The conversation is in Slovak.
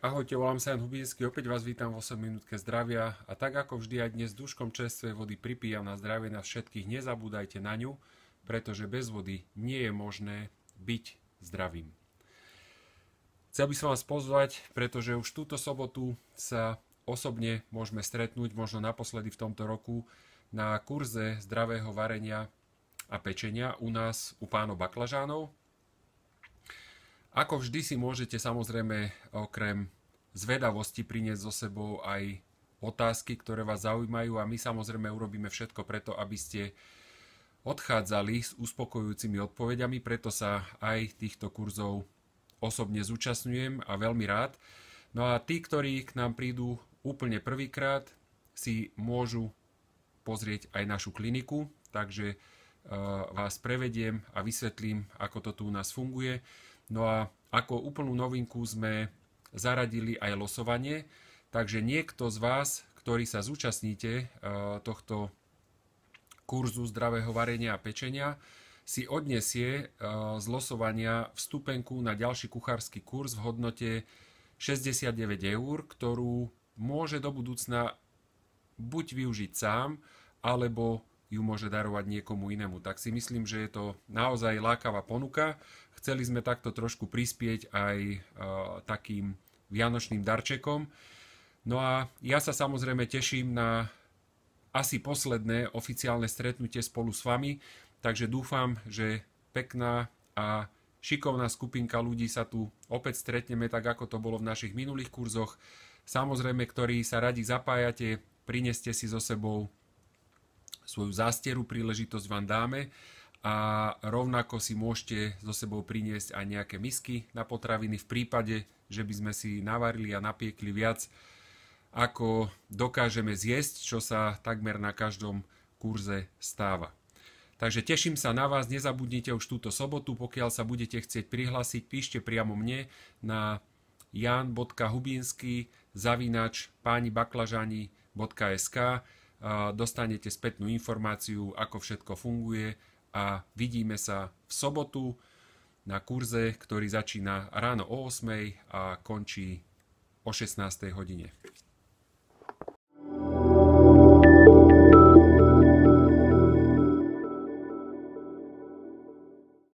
Ahojte, volám sa Jan Hubiecký, opäť vás vítam v 8 minútke zdravia a tak ako vždy aj dnes duškom čerstvej vody pripíjam na zdravie nás všetkých, nezabúdajte na ňu, pretože bez vody nie je možné byť zdravým. Chcel by som vás pozvať, pretože už túto sobotu sa osobne môžeme stretnúť, možno naposledy v tomto roku, na kurze zdravého varenia a pečenia u nás u pánov Baklažánov, ako vždy si môžete samozrejme okrem zvedavosti priniesť so sebou aj otázky, ktoré vás zaujímajú a my samozrejme urobíme všetko preto, aby ste odchádzali s uspokojujúcimi odpovediami, preto sa aj týchto kurzov osobne zúčastňujem a veľmi rád. No a tí, ktorí k nám prídu úplne prvýkrát, si môžu pozrieť aj našu kliniku, takže eh, vás prevediem a vysvetlím, ako to tu u nás funguje. No a ako úplnú novinku sme zaradili aj losovanie, takže niekto z vás, ktorí sa zúčastníte e, tohto kurzu zdravého varenia a pečenia, si odniesie e, z losovania vstupenku na ďalší kuchársky kurz v hodnote 69 eur, ktorú môže do budúcna buď využiť sám, alebo ju môže darovať niekomu inému. Tak si myslím, že je to naozaj lákavá ponuka. Chceli sme takto trošku prispieť aj e, takým vianočným darčekom. No a ja sa samozrejme teším na asi posledné oficiálne stretnutie spolu s vami, takže dúfam, že pekná a šikovná skupinka ľudí sa tu opäť stretneme, tak ako to bolo v našich minulých kurzoch. Samozrejme, ktorí sa radi zapájate, prineste si so sebou svoju zástieru príležitosť vám dáme a rovnako si môžete so sebou priniesť aj nejaké misky na potraviny v prípade, že by sme si navarili a napiekli viac, ako dokážeme zjesť, čo sa takmer na každom kurze stáva. Takže teším sa na vás, nezabudnite už túto sobotu, pokiaľ sa budete chcieť prihlásiť, píšte priamo mne na jan.hubinsky zavinač baklažani.sk dostanete spätnú informáciu, ako všetko funguje a vidíme sa v sobotu na kurze, ktorý začína ráno o 8 a končí o 16 hodine.